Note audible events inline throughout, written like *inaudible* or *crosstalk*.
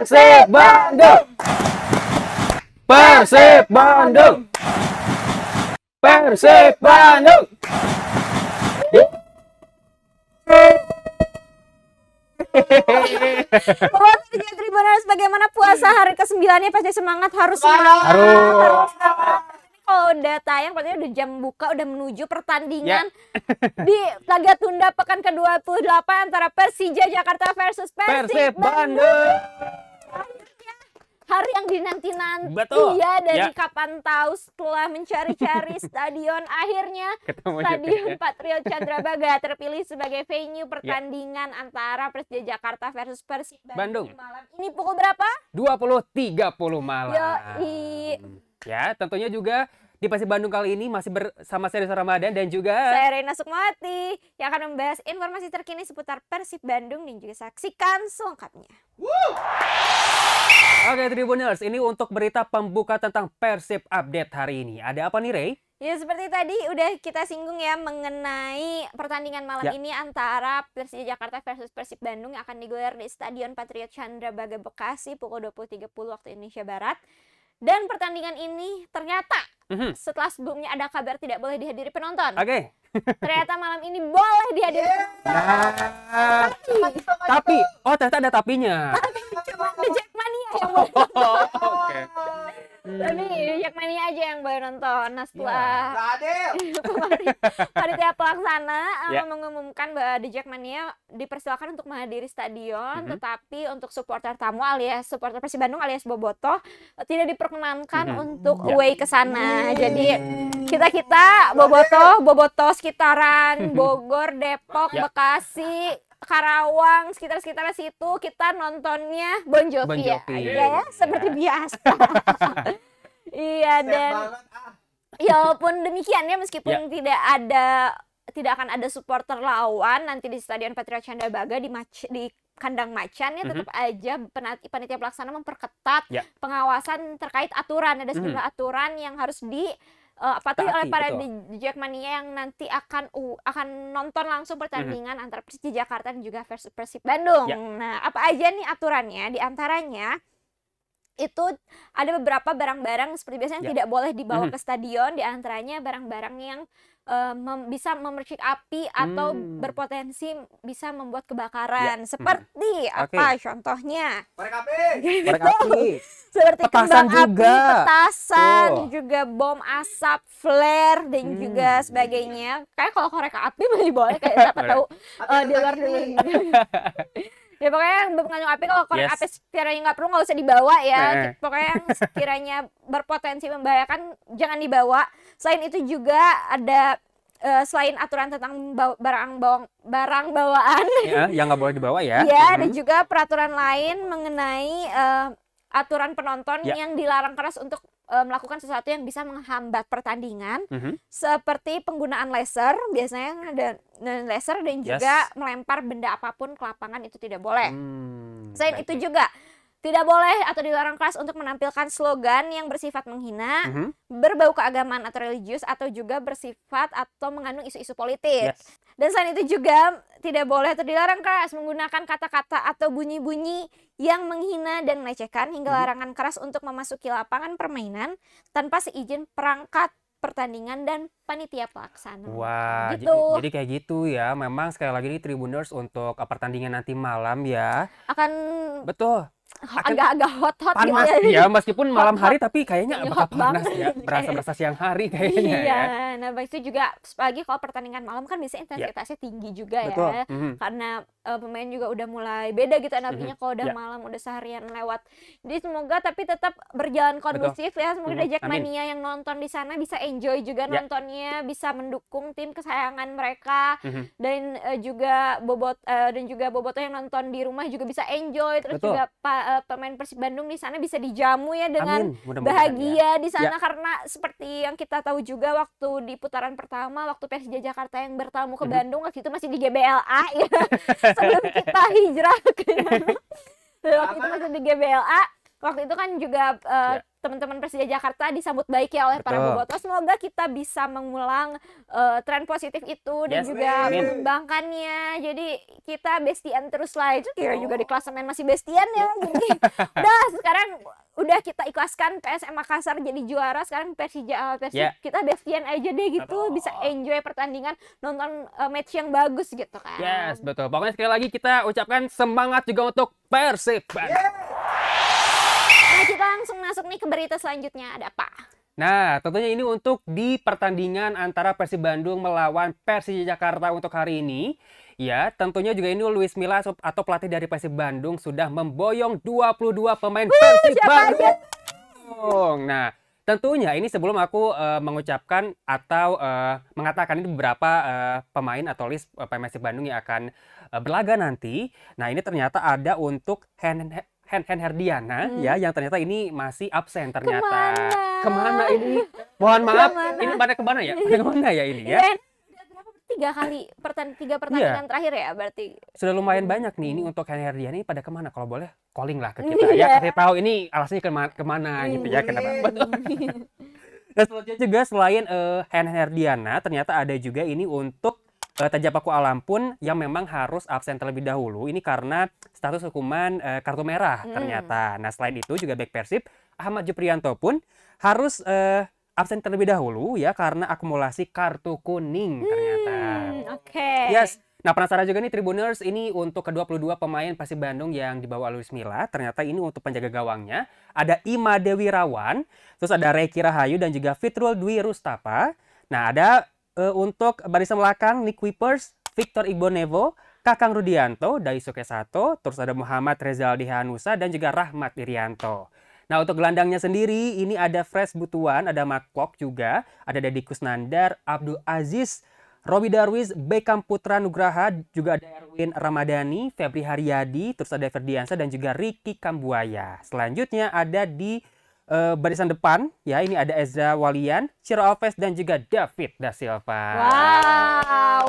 Persib Bandung. Persib Bandung. Persib Bandung. Kalau kerja bagaimana puasa hari ke-9-nya pasti semangat harus semangat. Harus. Oh, udah tayang pastinya udah jam buka udah menuju pertandingan yeah. di laga tunda pekan ke-28 antara Persija Jakarta versus Persib Persib Bandung. Bandung hari yang dinanti-nanti Betul. ya dari ya. kapan tahu setelah mencari-cari *laughs* stadion akhirnya Ketemu ya, stadion juga, ya. Patriot Candrabaga *laughs* terpilih sebagai venue ya. pertandingan ya. antara Persija Jakarta versus Persib Bandung. Malam ini pukul berapa? 20.30 malam. Yoi. Ya, tentunya juga di Persib Bandung kali ini masih bersama saya Desa Ramadan dan juga saya Reina Sukmawati yang akan membahas informasi terkini seputar Persib Bandung dan juga saksikan selengkapnya. Oke Oke Tribuners, ini untuk berita pembuka tentang Persib update hari ini. Ada apa nih Rey? Ya seperti tadi udah kita singgung ya mengenai pertandingan malam ya. ini antara Persija Jakarta versus Persib Bandung yang akan digelar di Stadion Patriot Chandra Baga Bekasi pukul 20.30 waktu Indonesia Barat. Dan pertandingan ini ternyata hmm Setelah sebelumnya ada kabar tidak boleh dihadiri penonton. Oke. Okay. Ternyata malam ini boleh dihadiri. Yeah. Iya. Nah. Tapi, tapi, oh ternyata ada tapinya. Tapi cuma The Jackmania yang boleh. Oh, oke. Tapi yang mana aja yang baru nonton. Nah setelah yeah. *laughs* pelaksana yeah. Iya. mengumumkan bahwa The Jackmania dipersilakan untuk menghadiri stadion, mm -hmm. tetapi untuk supporter tamu alias supporter Persib Bandung alias Boboto eh, tidak diperkenankan mm -hmm. untuk yeah. away ke sana. Mm-hmm. Jadi kita kita Boboto, Boboto sekitaran *laughs* Bogor, Depok, yeah. Bekasi, Karawang sekitar-sekitar situ kita nontonnya Bon Jovi, bon ya. Jovi. Iya ya, ya, ya seperti biasa. *laughs* iya dan ah. ya walaupun demikian ya meskipun yeah. tidak ada tidak akan ada supporter lawan nanti di Stadion Patriot Candabaga di match di kandang macan ya tetap mm -hmm. aja penat, panitia pelaksana memperketat yeah. pengawasan terkait aturan ada sejumlah mm -hmm. aturan yang harus di Eh, uh, Taki, oleh para Jackmania yang nanti akan uh, akan nonton langsung pertandingan mm -hmm. antara Persija Jakarta dan juga versus Persib Bandung. Ya. Nah, apa aja nih aturannya? Di antaranya itu ada beberapa barang-barang seperti biasanya yeah. tidak boleh dibawa mm. ke stadion di antaranya barang-barang yang uh, mem bisa memercik api atau mm. berpotensi bisa membuat ya. kebakaran yeah. seperti mm. apa okay. contohnya korek api gitu. api seperti petasan juga. api petasan oh. juga bom asap flare dan hmm. juga sebagainya kayak kalau korek api masih boleh kayak *laughs* siapa tahu uh, di luar dulu *laughs* ya pokoknya yang mengandung api kalau korek yes. api sekiranya nggak perlu nggak usah dibawa ya nah. pokoknya yang sekiranya berpotensi membahayakan jangan dibawa selain itu juga ada uh, selain aturan tentang bawa, barang bawang barang bawaan ya, yang nggak boleh dibawa ya ya hmm. ada mm-hmm. juga peraturan lain mengenai uh, aturan penonton ya. yang dilarang keras untuk Eh, melakukan sesuatu yang bisa menghambat pertandingan mm -hmm. seperti penggunaan laser biasanya ada laser dan juga melempar benda apapun ke lapangan itu tidak boleh. Hmm, Selain itu juga tidak boleh atau dilarang keras untuk menampilkan slogan yang bersifat menghina, mm -hmm. berbau keagamaan atau religius, atau juga bersifat atau mengandung isu-isu politik. Yes. Dan selain itu juga tidak boleh atau dilarang keras menggunakan kata-kata atau bunyi-bunyi yang menghina dan melecehkan hingga mm-hmm. larangan keras untuk memasuki lapangan permainan tanpa seizin perangkat pertandingan dan panitia pelaksana. Wah, gitu. jadi, jadi kayak gitu ya. Memang sekali lagi ini Tribuners untuk pertandingan nanti malam ya. Akan betul agak-agak hot-hot gitu panas gitu ya. ya meskipun hot, malam hari hot, tapi kayaknya bakal panas ya, banget. ya berasa-berasa siang hari *laughs* kayaknya ya. iya ya. nah baik itu juga apalagi kalau pertandingan malam kan bisa iya. intensitasnya yeah. tinggi juga ya. Betul. ya mm -hmm. karena uh, pemain juga udah mulai beda gitu energinya mm -hmm. kalau udah yeah. malam udah seharian lewat jadi semoga tapi tetap berjalan kondusif Betul. ya semoga mm -hmm. Jackmania yang nonton di sana bisa enjoy juga yeah. nontonnya bisa mendukung tim kesayangan mereka mm -hmm. dan uh, juga bobot uh, dan juga bobotnya yang nonton di rumah juga bisa enjoy terus Betul. juga pak uh, pemain Persib Bandung di sana bisa dijamu ya dengan Amin. bahagia ya. di sana ya. karena seperti yang kita tahu juga waktu di putaran pertama waktu Persija Jakarta yang bertamu ke mhm. Bandung waktu itu masih di GBLA *laughs* ya sebelum kita hijrah ke *laughs* waktu itu masih di GBLA waktu itu kan juga uh, ya teman-teman Persija Jakarta disambut baik ya oleh Betul. para bobotoh. Semoga kita bisa mengulang uh, tren positif itu dan juga mengembangkannya. Jadi kita bestian terus lah. Itu kira oh. juga di klasemen masih bestian ya. Jadi udah *laughs* sekarang udah kita ikhlaskan PSM Makassar jadi juara. Sekarang Persija eh, Persija ya. yeah. kita bestian aja deh gitu Betul. bisa enjoy pertandingan, nonton uh, match yang bagus gitu kan. Yes, betul. Pokoknya sekali lagi kita ucapkan semangat juga untuk Persib. Yeah masuk nih ke berita selanjutnya ada apa? Nah, tentunya ini untuk di pertandingan antara Persib Bandung melawan Persija Jakarta untuk hari ini. Ya, tentunya juga ini Luis Milla atau pelatih dari Persib Bandung sudah memboyong 22 pemain Persib Bandung. Nah, tentunya ini sebelum aku uh, mengucapkan atau uh, mengatakan ini beberapa uh, pemain atau list uh, Persib Bandung yang akan uh, berlaga nanti. Nah, ini ternyata ada untuk hand Hen Hen Herdiana hmm. ya yang ternyata ini masih absen ternyata. Kemana, kemana ini? Mohon maaf, kemana? ini pada kemana ya? *laughs* Pada kemana ya ini ya? tiga kali pertan tiga pertandingan yeah. terakhir ya berarti sudah lumayan hmm. banyak nih ini untuk Hen Herdiana ini pada kemana kalau boleh calling lah ke kita yeah. ya kasih tahu ini alasannya kemana, kemana gitu ya kenapa betul iya. *laughs* nah selanjutnya juga selain uh, eh, Hen Herdiana ternyata ada juga ini untuk e, eh, Tajapaku Alam pun yang memang harus absen terlebih dahulu ini karena status hukuman e, kartu merah hmm. ternyata. Nah selain itu juga back Persib Ahmad Juprianto pun harus e, absen terlebih dahulu ya karena akumulasi kartu kuning hmm, ternyata. Oke. Okay. Yes. Nah penasaran juga nih Tribuners ini untuk ke-22 pemain Persib Bandung yang dibawa Luis Mila Ternyata ini untuk penjaga gawangnya. Ada Ima Dewi Rawan, terus ada Reki Rahayu dan juga Fitrul Dwi Rustapa. Nah ada uh, untuk barisan belakang Nick Wipers, Victor Ibonevo, Kakang Rudianto Daisuke Sato, terus ada Muhammad Rezaldi Hanusa dan juga Rahmat Irianto. Nah untuk gelandangnya sendiri ini ada Fresh Butuan, ada Makok juga, ada Deddy Kusnandar, Abdul Aziz, Robi Darwis, Beckham Putra Nugraha, juga ada Erwin Ramadhani, Febri Haryadi, terus ada Ferdiansa dan juga Ricky Kambuaya. Selanjutnya ada di uh, barisan depan ya ini ada Ezra Walian, Ciro Alves dan juga David da Silva. Wow,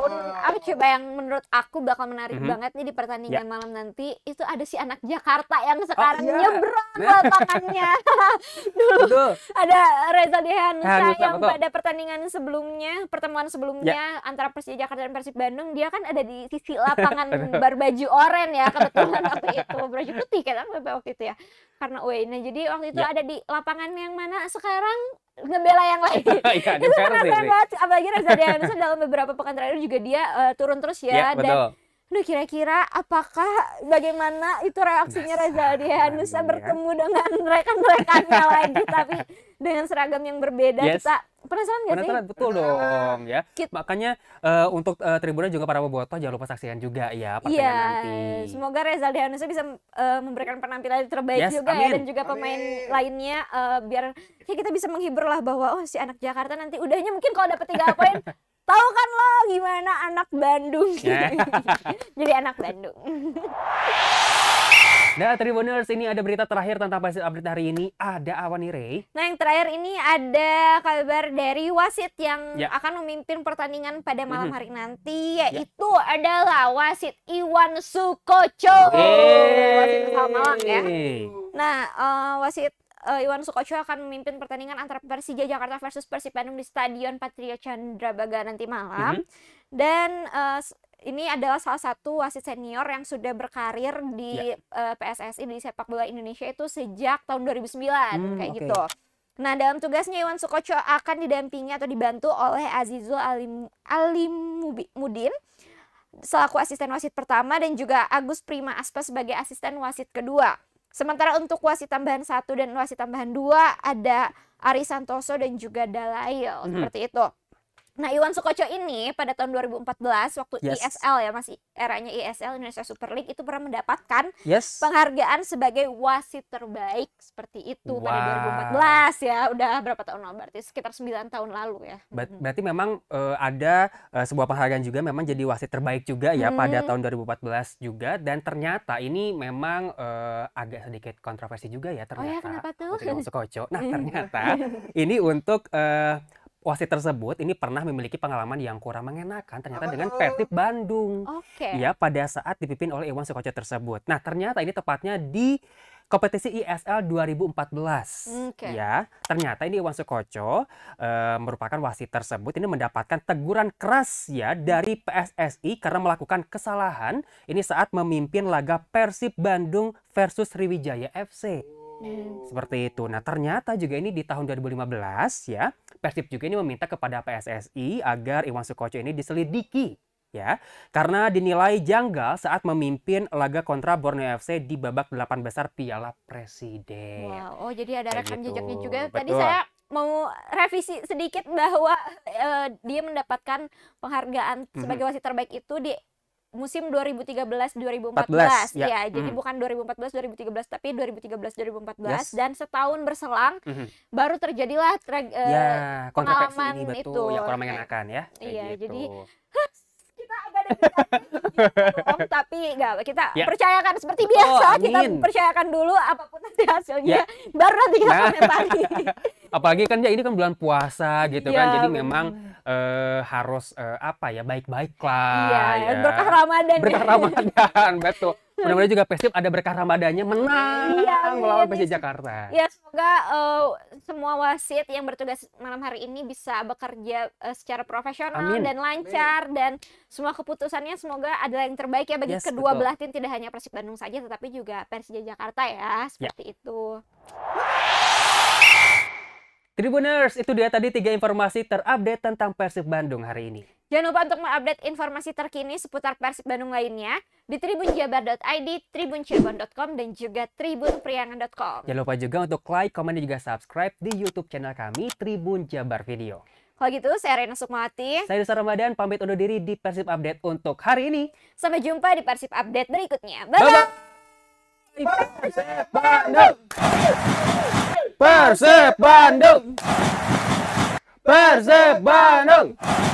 aku coba yang menurut aku bakal menarik mm -hmm. banget nih di pertandingan yeah. malam nanti itu ada si anak Jakarta yang oh, sekarang oh, iya. yeah. nyebrang lapangannya. *laughs* *laughs* Dulu Betul. ada Reza Dehansa nah, yang betul. pada pertandingan sebelumnya, pertemuan sebelumnya yeah. antara Persija Jakarta dan Persib Bandung dia kan ada di sisi lapangan *laughs* berbaju oranye ya kebetulan waktu itu berbaju putih kan waktu itu ya karena e nah jadi waktu itu ya. ada di lapangan yang mana sekarang ngebela yang lain *laughs* ya, itu keren banget apalagi Reza itu dalam beberapa pekan terakhir juga dia uh, turun terus ya, ya dan betul. Duh kira-kira apakah bagaimana itu reaksinya Nasa, Reza bisa ya. bertemu dengan rekan-rekannya *laughs* lagi tapi dengan seragam yang berbeda yes. kita penasaran gak penasaran, sih? betul dong ya. Kit. Makanya uh, untuk uh, Tribunnya juga para bobotoh jangan lupa saksikan juga ya pertandingan yeah. nanti. Semoga Reza Dianusa bisa uh, memberikan penampilan terbaik yes, juga ya dan juga pemain lainnya uh, biar ya kita bisa menghibur lah bahwa oh si anak Jakarta nanti udahnya mungkin kalau dapat tiga poin *laughs* tahu kan lo gimana anak Bandung *laughs* ya. jadi anak Bandung *laughs* Nah, Tribuners ini ada berita terakhir tentang wasit update hari ini. Ada awan nih, Ray? Nah, yang terakhir ini ada kabar dari wasit yang ya. akan memimpin pertandingan pada malam hari nanti, ya. yaitu ya. adalah wasit Iwan Sukoco. Hey. Wasit asal Malang ya. Nah, uh, wasit uh, Iwan Sukoco akan memimpin pertandingan antara Persija Jakarta versus Persib Bandung di Stadion Patria Candrabaga nanti malam. Mm -hmm. Dan uh, ini adalah salah satu wasit senior yang sudah berkarir di yeah. Ya. uh, PSSI di sepak bola Indonesia itu sejak tahun 2009 mm, kayak okay. gitu. Nah, dalam tugasnya Iwan Sukoco akan didampingi atau dibantu oleh Azizul Alim Alimudin selaku asisten wasit pertama dan juga Agus Prima Aspa sebagai asisten wasit kedua. Sementara untuk wasit tambahan satu dan wasit tambahan dua ada Ari Santoso dan juga Dalail hmm. seperti itu. Nah, Iwan Sukoco ini pada tahun 2014 waktu yes. ISL ya, masih eranya ISL Indonesia Super League itu pernah mendapatkan yes. penghargaan sebagai wasit terbaik seperti itu wow. pada 2014 ya. Udah berapa tahun lalu berarti sekitar 9 tahun lalu ya. Ber berarti memang uh, ada uh, sebuah penghargaan juga memang jadi wasit terbaik juga ya hmm. pada tahun 2014 juga dan ternyata ini memang uh, agak sedikit kontroversi juga ya ternyata. Oh ya, kenapa tuh? Iwan Sukoco. Nah, *laughs* ternyata *laughs* ini untuk uh, wasit tersebut ini pernah memiliki pengalaman yang kurang mengenakan ternyata dengan oh. Persib Bandung. Oke. Okay. Ya, pada saat dipimpin oleh Iwan Sukoco tersebut. Nah, ternyata ini tepatnya di kompetisi ISL 2014. Okay. Ya, ternyata ini Iwan Sukoco e, merupakan wasit tersebut ini mendapatkan teguran keras ya dari PSSI karena melakukan kesalahan ini saat memimpin laga Persib Bandung versus Sriwijaya FC. Hmm. Seperti itu. Nah, ternyata juga ini di tahun 2015 ya, Persib juga ini meminta kepada PSSI agar Iwan Sukoco ini diselidiki ya karena dinilai janggal saat memimpin laga kontra Borneo FC di babak delapan besar Piala Presiden. Wow, oh jadi ada rekam gitu. jejaknya juga. Betul. Tadi saya mau revisi sedikit bahwa uh, dia mendapatkan penghargaan mhm. sebagai wasit terbaik itu di musim 2013-2014 ya, ya mm. jadi hmm. bukan 2014-2013 tapi 2013-2014 yes. dan setahun berselang mm -hmm. baru terjadilah tra- eh, ya, pengalaman ini, betul. itu yang kurang mengenakan ya iya gitu. jadi *laughs* kita tapi nggak kita ya. percayakan seperti biasa oh, kita percayakan dulu apapun nanti hasilnya ya. baru nanti kita nah. komentari *laughs* apalagi kan ya ini kan bulan puasa gitu ya, kan jadi bener. memang uh, harus uh, apa ya baik-baiklah ya, ya. berkah Ramadan berkah Ramadan *laughs* betul mudah-mudahan juga Persib ada berkah Ramadannya menang ya, melawan persija Jakarta. Ya semoga uh, semua wasit yang bertugas malam hari ini bisa bekerja uh, secara profesional Amin. dan lancar Amin. dan semua keputusannya semoga adalah yang terbaik ya bagi yes, kedua betul. belah tim tidak hanya Persib Bandung saja tetapi juga Persija Jakarta ya, ya. seperti ya. itu. Tribuners, itu dia tadi tiga informasi terupdate tentang Persib Bandung hari ini. Jangan lupa untuk mengupdate informasi terkini seputar Persib Bandung lainnya di tribunjabar.id, tribuncirebon.com, dan juga tribunpriangan.com. Jangan lupa juga untuk like, komen, dan juga subscribe di YouTube channel kami Tribun Jabar Video. Kalau gitu, saya Rena Sukmawati. Saya Desa Ramadan, pamit undur diri di Persib Update untuk hari ini. Sampai jumpa di Persib Update berikutnya. Bye-bye! Persib Bandung! Persib Bandung Persib Bandung